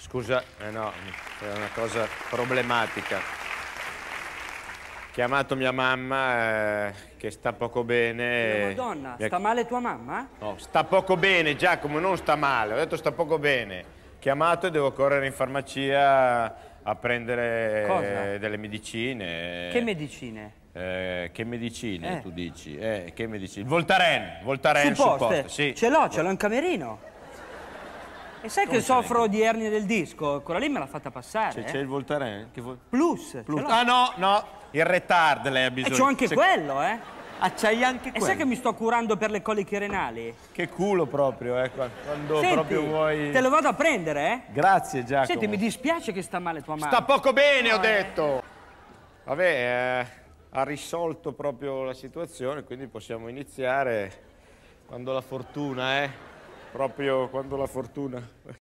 Scusa, eh no, è una cosa problematica. Chiamato mia mamma eh, che sta poco bene. No, eh, Madonna, mia... sta male tua mamma? No, sta poco bene Giacomo, non sta male, ho detto sta poco bene. Chiamato e devo correre in farmacia a prendere cosa? delle medicine. Che medicine? Eh, che medicine eh. tu dici? Eh, che medicine? Voltaren, Voltaren su poste. sì. Ce l'ho, ce l'ho in camerino. E sai che soffro di ernia del disco? Quella lì me l'ha fatta passare. C'è eh? il Voltaren? Che vo... Plus. Plus. Ah no, no, il retard lei ha bisogno. E c'ho anche quello, eh. Ah, c'hai anche e quello. E sai che mi sto curando per le coliche renali? Che culo proprio, eh, quando Senti, proprio vuoi... te lo vado a prendere, eh. Grazie, Giacomo. Senti, mi dispiace che sta male tua mamma. Sta poco bene, no, ho eh. detto. Vabbè, eh, ha risolto proprio la situazione, quindi possiamo iniziare quando la fortuna, eh proprio quando la fortuna.